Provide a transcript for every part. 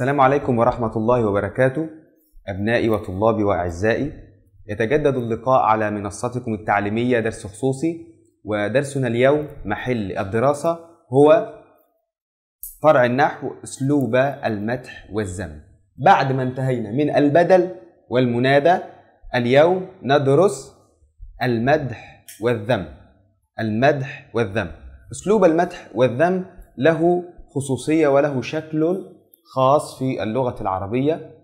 السلام عليكم ورحمة الله وبركاته أبنائي وطلابي وأعزائي يتجدد اللقاء على منصتكم التعليمية درس خصوصي ودرسنا اليوم محل الدراسة هو فرع النحو أسلوب المدح والذم بعد ما انتهينا من البدل والمنادى اليوم ندرس المدح والذم المدح والذم أسلوب المدح والذم له خصوصية وله شكل خاص في اللغة العربية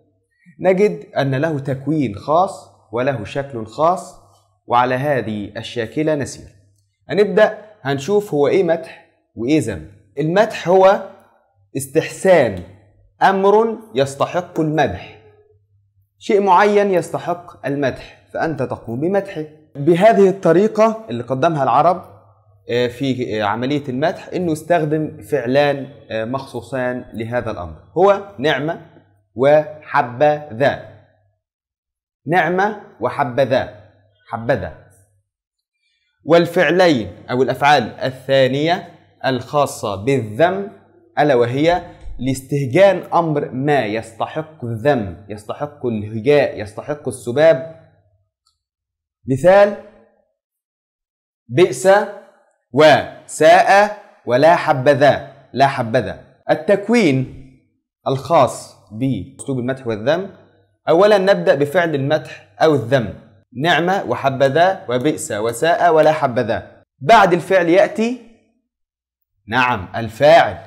نجد أن له تكوين خاص وله شكل خاص وعلى هذه الشاكلة نسير هنبدأ هنشوف هو إيه مدح وإيه ذم المدح هو استحسان أمر يستحق المدح شيء معين يستحق المدح فأنت تقوم بمدحه بهذه الطريقة اللي قدمها العرب آه، في آه، عملية المدح أنه استخدم فعلان آه، مخصوصان لهذا الأمر هو نعمة وحبذا نعمة وحبذا حبذا والفعلين أو الأفعال الثانية الخاصة بالذم ألا وهي لاستهجان أمر ما يستحق الذم يستحق الهجاء يستحق السباب مثال بئس وساء ولا حبذا لا حبذا التكوين الخاص بأسلوب المدح والذم أولا نبدأ بفعل المدح أو الذم نعمة وحبذا وبئس وساء ولا حبذا بعد الفعل يأتي نعم الفاعل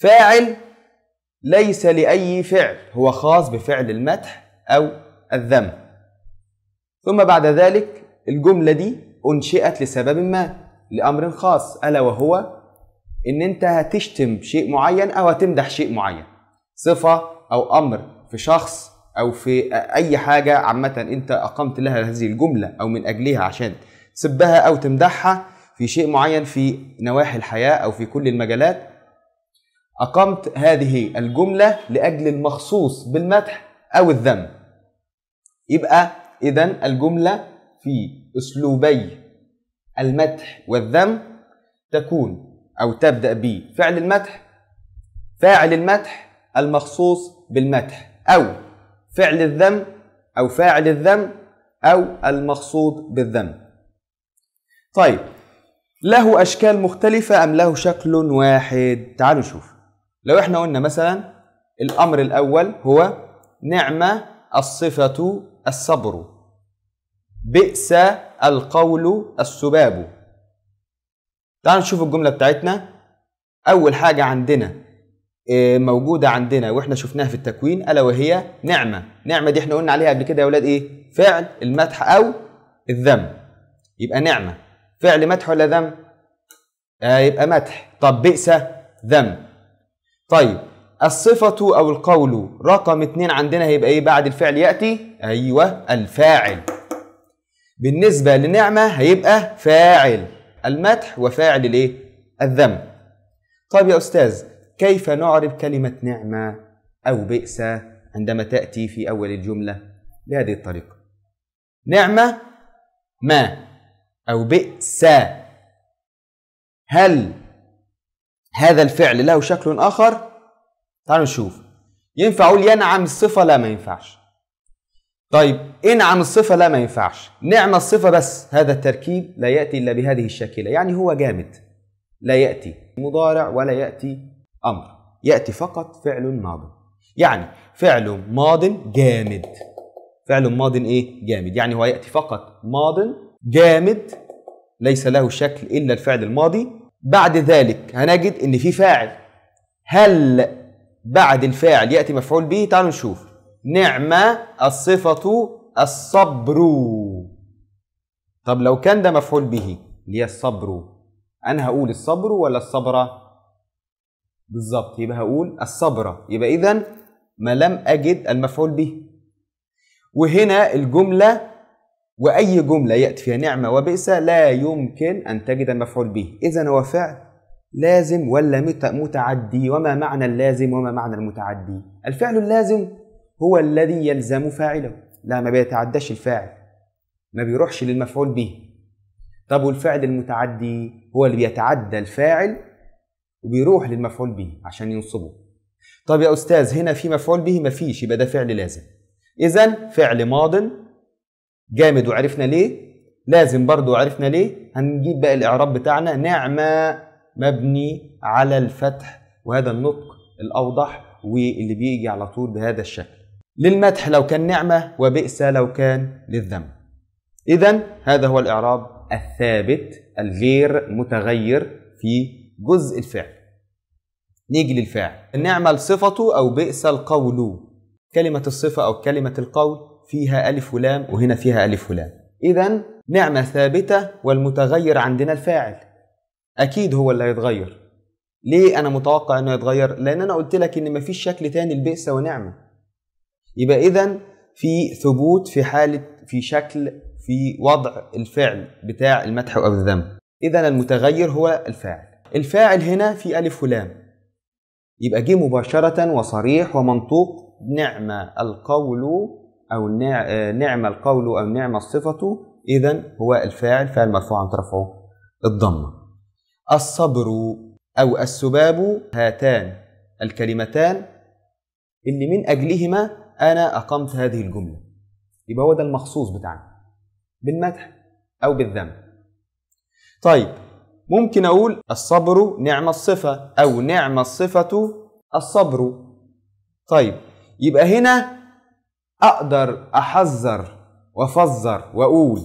فاعل ليس لأي فعل هو خاص بفعل المدح أو الذم ثم بعد ذلك الجملة دي أنشئت لسبب ما لامر خاص الا وهو ان انت هتشتم شيء معين او هتمدح شيء معين صفه او امر في شخص او في اي حاجه عامه انت اقمت لها هذه الجمله او من اجلها عشان تسبها او تمدحها في شيء معين في نواحي الحياه او في كل المجالات اقمت هذه الجمله لاجل المخصوص بالمدح او الذم يبقى اذا الجمله في اسلوبي المدح والذم تكون أو تبدأ بفعل المدح فاعل المدح المخصوص بالمدح أو فعل الذم أو فاعل الذم أو المقصود بالذم طيب له أشكال مختلفة أم له شكل واحد تعالوا نشوف لو احنا قلنا مثلا الأمر الأول هو نعمة الصفة الصبر بئس القول السباب تعالوا نشوف الجملة بتاعتنا أول حاجة عندنا آه، موجودة عندنا واحنا شفناها في التكوين ألا وهي نعمة نعمة دي احنا قلنا عليها قبل كده يا ولاد إيه فعل المدح أو الذم يبقى نعمة فعل مدح ولا ذم آه يبقى مدح طب بئس ذم طيب الصفة أو القول رقم اتنين عندنا هيبقى إيه بعد الفعل يأتي أيوة الفاعل بالنسبة لنعمة هيبقى فاعل المدح وفاعل الايه؟ الذم. طيب يا أستاذ كيف نعرب كلمة نعمة أو بئس عندما تأتي في أول الجملة بهذه الطريقة نعمة ما أو بئس هل هذا الفعل له شكل آخر؟ تعالوا نشوف ينفع أقول ينعم الصفة لا ما ينفعش طيب انعم الصفة لا ما ينفعش نعم الصفة بس هذا التركيب لا يأتي إلا بهذه الشاكلة يعني هو جامد لا يأتي مضارع ولا يأتي أمر يأتي فقط فعل ماض يعني فعل ماض جامد فعل ماض إيه؟ جامد يعني هو يأتي فقط ماض جامد ليس له شكل إلا الفعل الماضي بعد ذلك هنجد إن في فاعل هل بعد الفاعل يأتي مفعول به تعالوا نشوف نعمة الصفة الصبر طب لو كان ده مفعول به اللي هي الصبر أنا هقول الصبر ولا الصبر بالظبط يبقى هقول الصبر يبقى إذا ما لم أجد المفعول به وهنا الجملة وأي جملة يأتي فيها نعمة وبئس لا يمكن أن تجد المفعول به إذا هو فعل لازم ولا متعدي وما معنى اللازم وما معنى المتعدي الفعل اللازم هو الذي يلزم فاعله لا ما بيتعداش الفاعل ما بيروحش للمفعول به طب والفعل المتعدي هو اللي بيتعدى الفاعل وبيروح للمفعول به عشان ينصبه طب يا استاذ هنا في مفعول به ما فيش يبقى ده فعل لازم اذا فعل ماض جامد وعرفنا ليه لازم برضو عرفنا ليه هنجيب بقى الاعراب بتاعنا نعمة مبني على الفتح وهذا النطق الاوضح واللي بيجي على طول بهذا الشكل للمدح لو كان نعمة وبئس لو كان للذنب إذا هذا هو الإعراب الثابت الغير متغير في جزء الفعل نيجي للفعل النعمة الصفة أو بئس القول كلمة الصفة أو كلمة القول فيها ألف ولام وهنا فيها ألف ولام إذا نعمة ثابتة والمتغير عندنا الفاعل أكيد هو اللي هيتغير ليه أنا متوقع إنه يتغير؟ لأن أنا قلت لك إن مفيش شكل تاني لبئس ونعمة يبقى إذا في ثبوت في حالة في شكل في وضع الفعل بتاع المدح أو الذم إذا المتغير هو الفاعل الفاعل هنا في ألف ولام يبقى جه مباشرة وصريح ومنطوق نعم القول أو نعم القول أو نعم الصفة إذا هو الفاعل فعل مرفوع عن رفعه الضمة الصبر أو السباب هاتان الكلمتان اللي من أجلهما أنا أقمت هذه الجملة يبقى هو ده المخصوص بتاعنا بالمدح أو بالذم طيب ممكن أقول الصبر نعم الصفة أو نعم الصفة الصبر طيب يبقى هنا أقدر أحذر وأفذر وأقول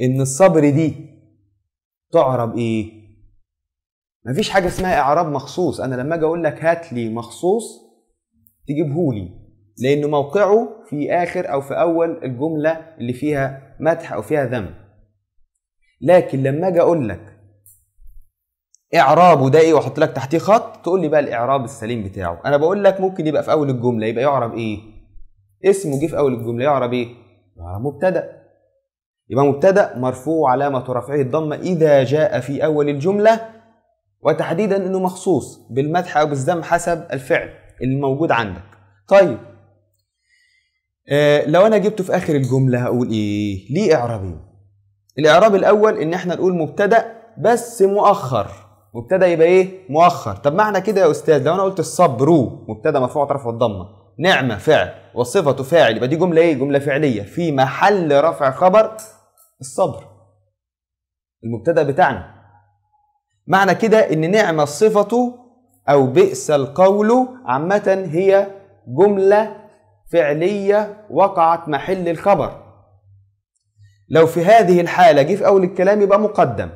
إن الصبر دي تعرب إيه؟ مفيش حاجة اسمها إعراب مخصوص أنا لما أجي أقول لك هات لي مخصوص تجيبهولي لأنه موقعه في آخر أو في أول الجملة اللي فيها مدح أو فيها ذم لكن لما أجي أقول لك إعرابه ده إيه وأحط لك تحتيه خط تقول لي بقى الإعراب السليم بتاعه أنا بقول لك ممكن يبقى في أول الجملة يبقى يعرب إيه اسمه جه في أول الجملة يعرب إيه يعرب مبتدأ يبقى مبتدا مرفوع علامه رفعه الضمه اذا جاء في اول الجمله وتحديدا انه مخصوص بالمدح او بالذم حسب الفعل الموجود عندك طيب آه لو انا جبته في اخر الجمله هقول ايه ليه اعرابين الاعراب الاول ان احنا نقول مبتدا بس مؤخر مبتدا يبقى ايه مؤخر طب معنى كده يا استاذ لو انا قلت الصبر مبتدا مرفوع طرف الضمه نعمه فعل وصفه فاعل يبقى دي جمله ايه جمله فعليه في محل رفع خبر الصبر المبتدا بتاعنا معنى كده ان نعمه صفته او بئس القول عامه هي جمله فعلية وقعت محل الخبر لو في هذه الحالة جه في أول الكلام يبقى مقدم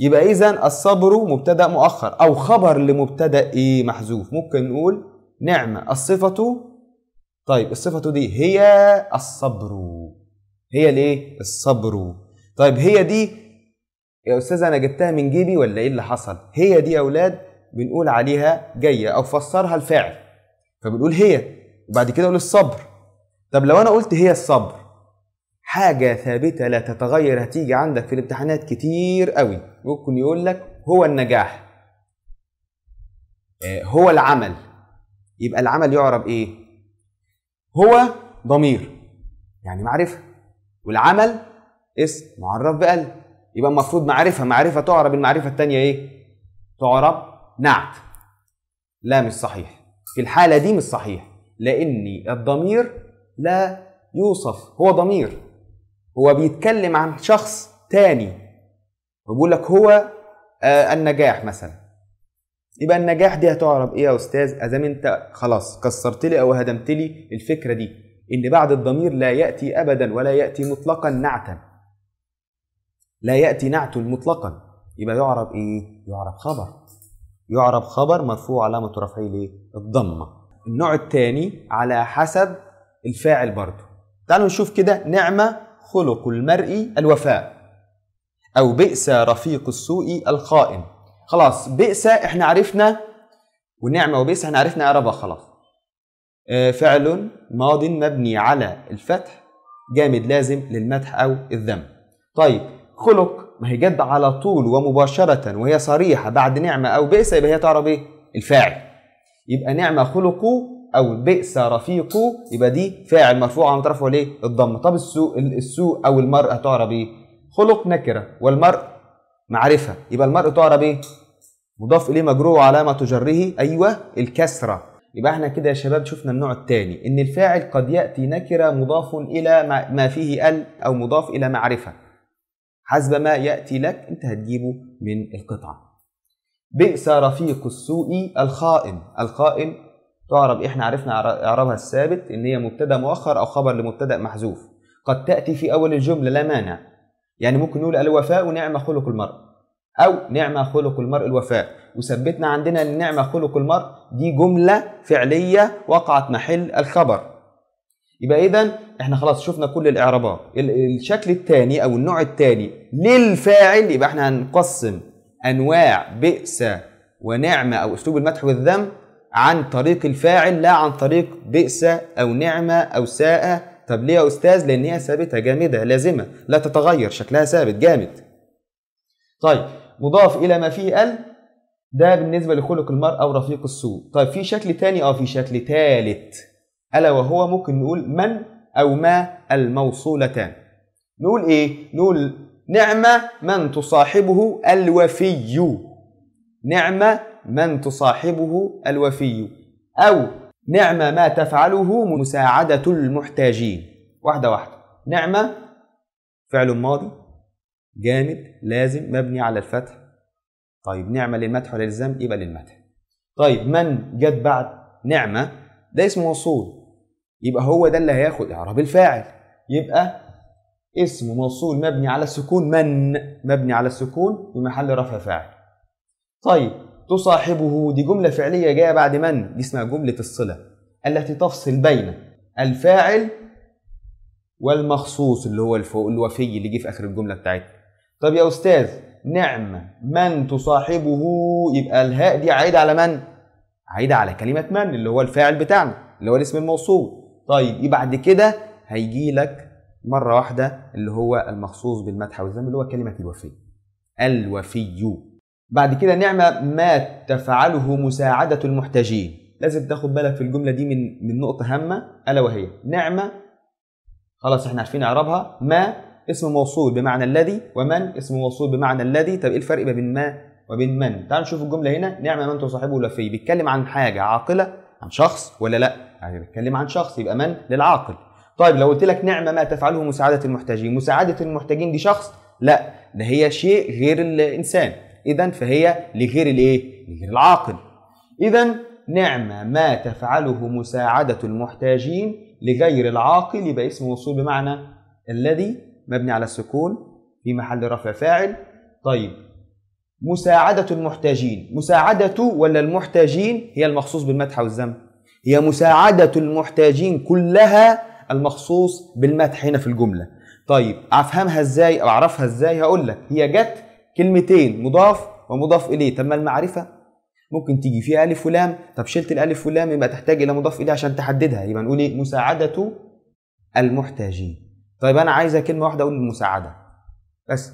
يبقى إذا الصبر مبتدأ مؤخر أو خبر لمبتدأ إيه محذوف ممكن نقول نعمة الصفة طيب الصفة دي هي الصبر هي ليه الصبر طيب هي دي يا أستاذ أنا جبتها من جيبي ولا إيه اللي حصل هي دي يا أولاد بنقول عليها جاية أو فسرها الفعل فبنقول هي وبعد كده اقول الصبر طب لو انا قلت هي الصبر حاجة ثابتة لا تتغير هتيجي عندك في الامتحانات كتير قوي ممكن يقول لك هو النجاح آه، هو العمل يبقى العمل يعرب ايه هو ضمير يعني معرفة والعمل اسم معرف بقلب يبقى المفروض معرفة معرفة تعرب المعرفة الثانيه ايه تعرب نعت لا مش صحيح في الحالة دي مش صحيح لاني الضمير لا يوصف هو ضمير هو بيتكلم عن شخص تاني وبيقول لك هو آه، النجاح مثلا يبقى النجاح دي هتعرف ايه يا استاذ اذا انت خلاص كسرت لي او هدمت لي الفكره دي ان بعد الضمير لا ياتي ابدا ولا ياتي مطلقا نعتا لا ياتي نعت مطلقا يبقى يعرب ايه يعرب خبر يعرب خبر مرفوع علامه رفعه ليه الضمه النوع الثاني على حسب الفاعل برضه تعالوا نشوف كده نعمة خلق المرء الوفاء أو بئس رفيق السوء الخائن خلاص بئس احنا عرفنا ونعمة وبئس احنا عرفنا عربة خلاص آه، فعل ماض مبني على الفتح جامد لازم للمدح أو الذم طيب خلق ما هي جد على طول ومباشرة وهي صريحة بعد نعمة أو بئس يبقى هي تعرف إيه الفاعل يبقى نعم خلقه او بئس رفيقه يبقى دي فاعل مرفوع عن رفعه ليه الضم طب السوء السوء او المرء تعرف ايه خلق نكره والمرء معرفه يبقى المرء تعرب ايه مضاف اليه مجرور وعلامه جره ايوه الكسره يبقى احنا كده يا شباب شفنا النوع الثاني ان الفاعل قد ياتي نكره مضاف الى ما فيه ال او مضاف الى معرفه حسب ما ياتي لك انت هتجيبه من القطعه بئس رفيق السوء الخائن الخائن تعرب احنا عرفنا اعرابها الثابت ان هي مبتدا مؤخر او خبر لمبتدا محذوف قد تاتي في اول الجمله لا مانع يعني ممكن نقول الوفاء نعم خلق المرء او نعم خلق المرء الوفاء وثبتنا عندنا ان نعم خلق المرء دي جمله فعليه وقعت محل الخبر يبقى اذا احنا خلاص شفنا كل الاعرابات الشكل الثاني او النوع الثاني للفاعل يبقى احنا هنقسم انواع بئس ونعمه او اسلوب المدح والذم عن طريق الفاعل لا عن طريق بئس او نعمه او ساءه طب ليه يا استاذ لان هي ثابته جامده لازمه لا تتغير شكلها ثابت جامد طيب مضاف الى ما فيه ال ده بالنسبه لخلق المرء او رفيق السوء طيب في شكل تاني اه في شكل تالت الا وهو ممكن نقول من او ما الموصولتان نقول ايه نقول نعم من تصاحبه الوفي نعم من تصاحبه الوفي أو نعم ما تفعله مساعدة المحتاجين واحدة واحدة نعمة فعل ماضي جامد لازم مبني على الفتح طيب نعمة للمدح ولا للذم يبقى للمدح طيب من جت بعد نعمة ده اسم موصول يبقى هو ده اللي هياخد إعراب الفاعل يبقى اسم موصول مبني على السكون من مبني على السكون في محل رفع فاعل طيب تصاحبه دي جملة فعلية جاية بعد من دي اسمها جملة الصلة التي تفصل بين الفاعل والمخصوص اللي هو الفوق الوفي اللي جه في آخر الجملة بتاعتنا طب يا أستاذ نعم من تصاحبه يبقى الهاء دي عايدة على من؟ عايدة على كلمة من اللي هو الفاعل بتاعنا اللي هو الاسم الموصول طيب يبقى بعد كده هيجي لك مره واحده اللي هو المخصوص بالمدح والذم اللي هو كلمه الوفي الوفي بعد كده نعمه ما تفعله مساعده المحتاجين لازم تاخد بالك في الجمله دي من من نقطه هامه الا وهي نعمه خلاص احنا عارفين اعرابها ما اسم موصول بمعنى الذي ومن اسم موصول بمعنى الذي طب ايه الفرق ما بين ما وبين من تعالوا نشوف الجمله هنا نعمه من تصاحبه الوفي بيتكلم عن حاجه عاقله عن شخص ولا لا يعني بيتكلم عن شخص يبقى من للعاقل طيب لو قلت لك نعمه ما تفعله مساعده المحتاجين مساعده المحتاجين دي شخص لا ده هي شيء غير الانسان اذا فهي لغير الايه لغير العاقل اذا نعمه ما تفعله مساعده المحتاجين لغير العاقل يبقى اسم موصول بمعنى الذي مبني على السكون في محل رفع فاعل طيب مساعدة المحتاجين مساعدة ولا المحتاجين هي المخصوص بالمدح والذم هي مساعدة المحتاجين كلها المخصوص بالمدح هنا في الجمله طيب افهمها ازاي او اعرفها ازاي هقول لك هي جت كلمتين مضاف ومضاف اليه طب ما المعرفه ممكن تيجي فيها الف ولام طب شلت الالف ولام يبقى تحتاج الى مضاف اليه عشان تحددها يبقى نقول ايه مساعده المحتاجين طيب انا عايزه كلمه واحده اقول المساعده بس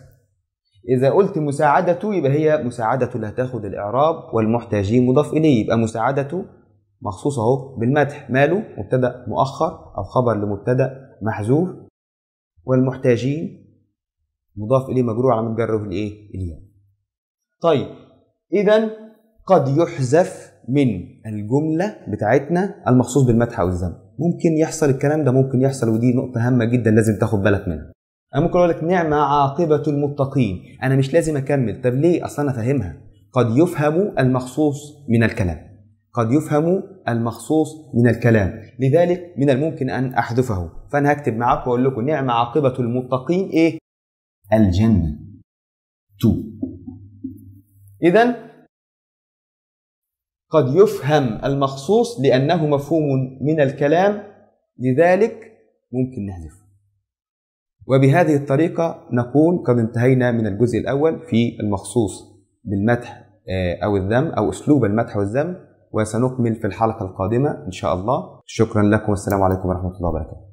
إذا قلت مساعدة يبقى هي مساعدة اللي هتاخد الإعراب والمحتاجين مضاف إليه يبقى مساعدة مخصوص اهو بالمدح ماله مبتدا مؤخر او خبر لمبتدا محذوف والمحتاجين مضاف اليه مجرور على متجرد الايه الياء طيب اذا قد يحذف من الجمله بتاعتنا المخصوص بالمدح او الذم ممكن يحصل الكلام ده ممكن يحصل ودي نقطه هامه جدا لازم تاخد بالك منها انا ممكن اقول لك نعمه عاقبه المتقين انا مش لازم اكمل طب ليه اصلا انا فاهمها قد يفهم المخصوص من الكلام قد يفهم المخصوص من الكلام لذلك من الممكن أن أحذفه فأنا هكتب معاكم وأقول لكم نعم عاقبة المتقين إيه؟ الجنة تو إذا قد يفهم المخصوص لأنه مفهوم من الكلام لذلك ممكن نحذفه وبهذه الطريقة نكون قد انتهينا من الجزء الأول في المخصوص بالمدح آه، أو الذم أو أسلوب المدح والذم وسنكمل في الحلقة القادمة إن شاء الله شكرا لكم والسلام عليكم ورحمة الله وبركاته